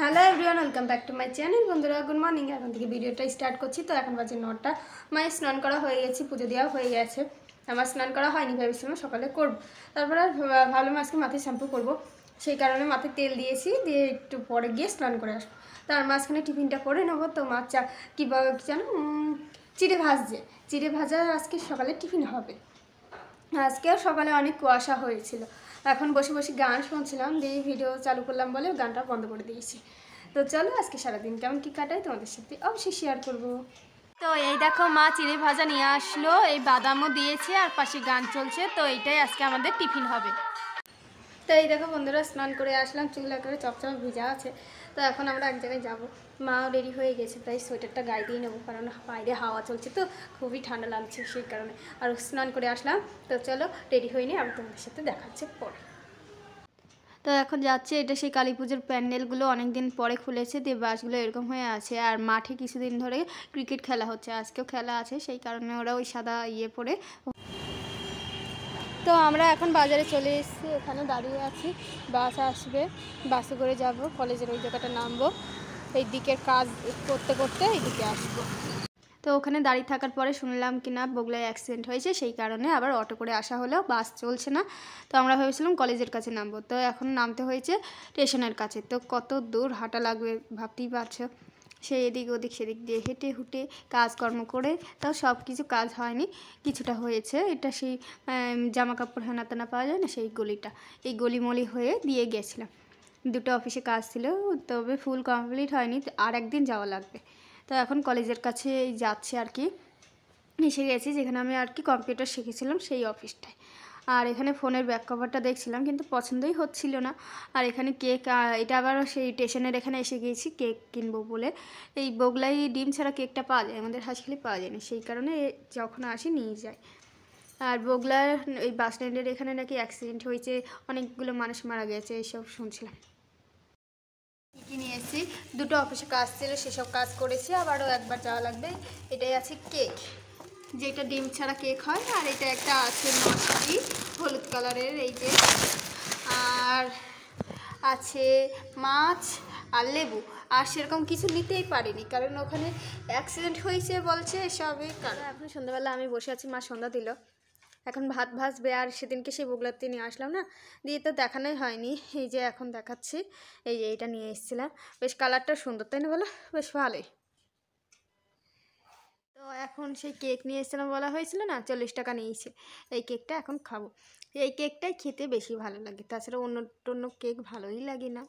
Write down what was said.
hello everyone welcome back to my channel বন্ধুরা good morning এখন থেকে ভিডিওটা স্টার্ট করছি তো এখন বাজে নটা মায়ের স্নান করা হয়ে গেছে পুজো দেওয়া হয়ে গেছে আমার স্নান করা হয়নি ভেবেছিলাম সকালে করব তারপরে ভাবলাম আজকে মাথায় শ্যাম্পু করব সেই কারণে মাথায় তেল দিয়েছি দিয়ে একটু পরে গিয়ে স্নান করে আসবো তার মাঝখানে টিফিনটা করে নেবো তো মাছ চা কী জানো চিড়ে ভাজছে চিড়ে ভাজা আজকে সকালে টিফিন হবে আজকেও সকালে অনেক কুয়াশা হয়েছিল এখন বসে বসে গান শুনছিলাম দিয়ে ভিডিও চালু করলাম বলে গানটা বন্ধ করে দিয়েছি তো চলো আজকে সারাদিন কেমন কী কাটাই তোমাদের সাথে অবশ্যই শেয়ার করবো তো এই দেখো মা চিড়ে ভাজা নিয়ে আসলো এই বাদামও দিয়েছে আর পাশে গান চলছে তো এইটাই আজকে আমাদের টিফিন হবে তো এই দেখো বন্ধুরা স্নান করে আসলাম চুল একেবারে চপচপ ভিজা আছে তো এখন আমরা এক জায়গায় যাবো মাও রেডি হয়ে গেছে তাই সোয়েটারটা গায়ে দিয়ে নেবো কারণ বাইরে হাওয়া চলছে তো খুবই ঠান্ডা লাগছে সেই কারণে আর স্নান করে আসলাম তো চলো রেডি হয়ে নিয়ে আমি তোমাদের সাথে দেখাচ্ছি পরে তো এখন যাচ্ছে এটা সেই কালী পুজোর প্যান্ডেলগুলো অনেক দিন পরে খুলেছে দিয়ে বাসগুলো এরকম হয়ে আছে আর মাঠে কিছুদিন ধরে ক্রিকেট খেলা হচ্ছে আজকেও খেলা আছে সেই কারণে ওরা ওই সাদা ইয়ে পরে তো আমরা এখন বাজারে চলে এসেছি এখানে দাঁড়িয়ে আছি বাস আসবে বাসে করে যাব কলেজের ওই জায়গাটা নামবো এই দিকের কাজ করতে করতে এইদিকে আসবো তো ওখানে দাঁড়িয়ে থাকার পরে শুনলাম কি না বগলায় অ্যাক্সিডেন্ট হয়েছে সেই কারণে আবার অটো করে আসা হলেও বাস চলছে না তো আমরা ভেবেছিলাম কলেজের কাছে নামবো তো এখন নামতে হয়েছে স্টেশনের কাছে তো কত দূর হাঁটা লাগবে ভাবতেই পারছো সে এদিক ওদিক সেদিক দিয়ে হেঁটে হুটে কাজকর্ম করে তাও সব কিছু কাজ হয়নি কিছুটা হয়েছে এটা সেই জামা কাপড় হেনাতেনা পাওয়া যায় না সেই গলিটা এই গলিমলি হয়ে দিয়ে গেছিলাম দুটো অফিসে কাজ ছিল তবে ফুল কমপ্লিট হয়নি আর একদিন যাওয়া লাগবে তো এখন কলেজের কাছে যাচ্ছে আর কি এসে গেছি যেখানে আমি আর কি কম্পিউটার শিখেছিলাম সেই অফিসটায় আর এখানে ফোনের ব্যাক কভারটা দেখছিলাম কিন্তু পছন্দই হচ্ছিল না আর এখানে কেক এটা আবার সেই স্টেশনের এখানে এসে গিয়েছি কেক কিনবো বলে এই বগলাই ডিম ছাড়া কেকটা পাওয়া যায় আমাদের হাসখালি পাওয়া যায় না সেই কারণে যখন আসি নিয়ে যায় আর বগলার এই বাস স্ট্যান্ডের এখানে নাকি অ্যাক্সিডেন্ট হয়েছে অনেকগুলো মানুষ মারা গেছে এইসব শুনছিলাম নিয়ে এসেছি দুটো অফিসে কাজ ছিল সেসব কাজ করেছি আবারও একবার যাওয়া লাগবে এটাই আছে কেক যেটা ডিম ছাড়া কেক হয় আর এটা একটা আছে মশারি হলুদ কালারের এই যে আর আছে মাছ আর লেবু আর সেরকম কিছু নিতেই পারিনি কারণ ওখানে অ্যাক্সিডেন্ট হয়েছে বলছে সবই কারণ এখন সন্ধ্যাবেলা আমি বসে আছি মা সন্ধ্যা দিল এখন ভাত ভাজবে আর সেদিনকে সেই বগলাতে নিয়ে আসলাম না দিয়ে তো দেখানোই হয়নি এই যে এখন দেখাচ্ছি এই যে এইটা নিয়ে এসেছিলাম বেশ কালারটা সুন্দর তাই না বলো বেশ ভালোই তো এখন সেই কেক নিয়ে এসেছিলাম বলা হয়েছিল না চল্লিশ টাকা নিয়েছে এই কেকটা এখন খাবো এই কেকটাই খেতে বেশি ভালো লাগে তাছাড়া অন্য টন্য কেক ভালোই লাগে না